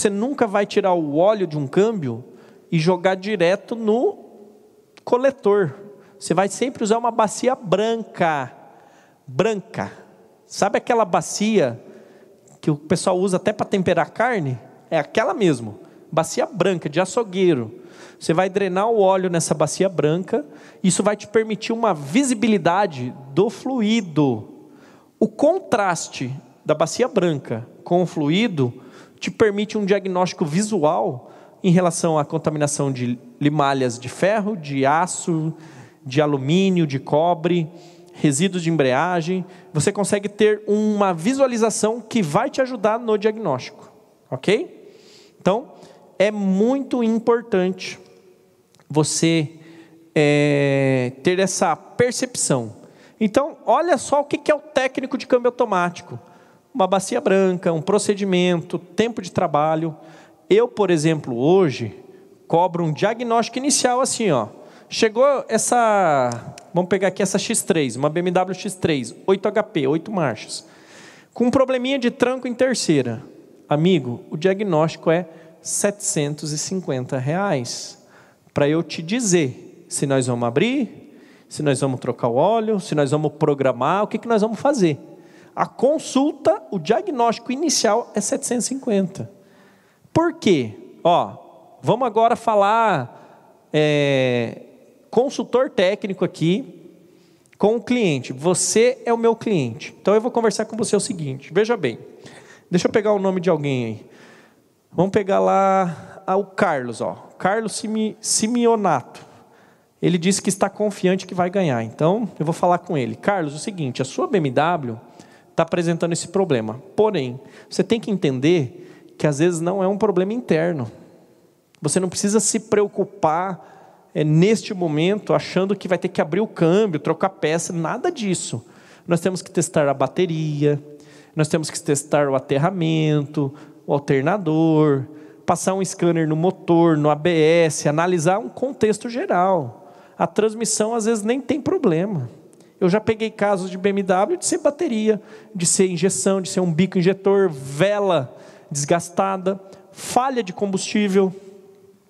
Você nunca vai tirar o óleo de um câmbio e jogar direto no coletor. Você vai sempre usar uma bacia branca. Branca. Sabe aquela bacia que o pessoal usa até para temperar carne? É aquela mesmo. Bacia branca, de açougueiro. Você vai drenar o óleo nessa bacia branca. Isso vai te permitir uma visibilidade do fluido. O contraste da bacia branca com o fluido te permite um diagnóstico visual em relação à contaminação de limalhas de ferro, de aço, de alumínio, de cobre, resíduos de embreagem. Você consegue ter uma visualização que vai te ajudar no diagnóstico, ok? Então, é muito importante você é, ter essa percepção. Então, olha só o que é o técnico de câmbio automático uma bacia branca, um procedimento, tempo de trabalho. Eu, por exemplo, hoje cobro um diagnóstico inicial assim, ó. Chegou essa, vamos pegar aqui essa X3, uma BMW X3, 8 HP, 8 marchas, com um probleminha de tranco em terceira. Amigo, o diagnóstico é 750 reais para eu te dizer se nós vamos abrir, se nós vamos trocar o óleo, se nós vamos programar, o que, que nós vamos fazer. A consulta, o diagnóstico inicial é 750. Por quê? Ó, vamos agora falar é, consultor técnico aqui com o cliente. Você é o meu cliente. Então eu vou conversar com você o seguinte. Veja bem. Deixa eu pegar o nome de alguém aí. Vamos pegar lá ah, o Carlos, ó. Carlos Simeonato. Ele disse que está confiante que vai ganhar. Então, eu vou falar com ele. Carlos, o seguinte, a sua BMW está apresentando esse problema. Porém, você tem que entender que às vezes não é um problema interno. Você não precisa se preocupar é, neste momento achando que vai ter que abrir o câmbio, trocar peça, nada disso. Nós temos que testar a bateria, nós temos que testar o aterramento, o alternador, passar um scanner no motor, no ABS, analisar um contexto geral. A transmissão às vezes nem tem problema. Eu já peguei casos de BMW de ser bateria, de ser injeção, de ser um bico injetor, vela desgastada, falha de combustível,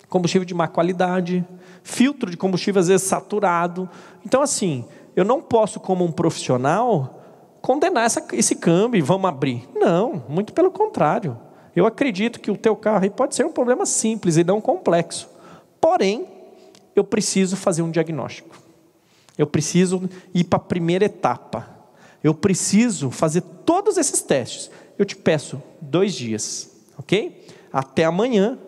combustível de má qualidade, filtro de combustível às vezes saturado. Então, assim, eu não posso, como um profissional, condenar essa, esse câmbio e vamos abrir. Não, muito pelo contrário. Eu acredito que o teu carro pode ser um problema simples e não complexo. Porém, eu preciso fazer um diagnóstico. Eu preciso ir para a primeira etapa. Eu preciso fazer todos esses testes. Eu te peço dois dias, ok? Até amanhã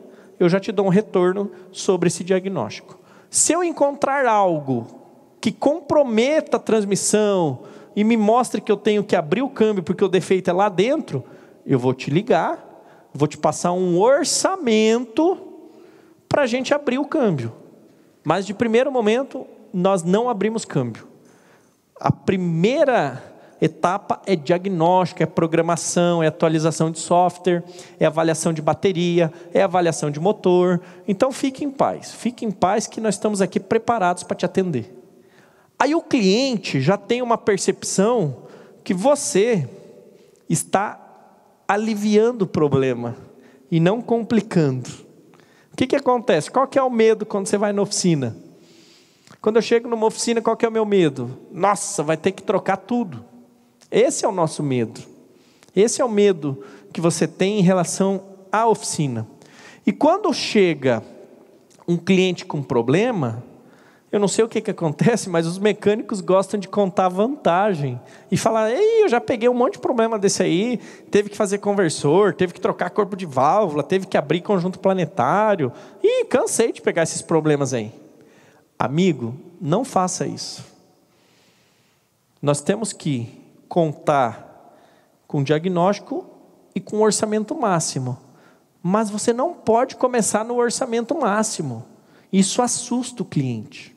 eu já te dou um retorno sobre esse diagnóstico. Se eu encontrar algo que comprometa a transmissão e me mostre que eu tenho que abrir o câmbio porque o defeito é lá dentro, eu vou te ligar, vou te passar um orçamento para a gente abrir o câmbio. Mas de primeiro momento, nós não abrimos câmbio. A primeira etapa é diagnóstico, é programação, é atualização de software, é avaliação de bateria, é avaliação de motor. Então fique em paz, fique em paz que nós estamos aqui preparados para te atender. Aí o cliente já tem uma percepção que você está aliviando o problema e não complicando. O que, que acontece? Qual que é o medo quando você vai na oficina? Quando eu chego numa oficina, qual que é o meu medo? Nossa, vai ter que trocar tudo. Esse é o nosso medo. Esse é o medo que você tem em relação à oficina. E quando chega um cliente com problema, eu não sei o que, que acontece, mas os mecânicos gostam de contar vantagem e falar: Ei, eu já peguei um monte de problema desse aí, teve que fazer conversor, teve que trocar corpo de válvula, teve que abrir conjunto planetário. Ih, cansei de pegar esses problemas aí. Amigo, não faça isso. Nós temos que contar com diagnóstico e com orçamento máximo. Mas você não pode começar no orçamento máximo. Isso assusta o cliente.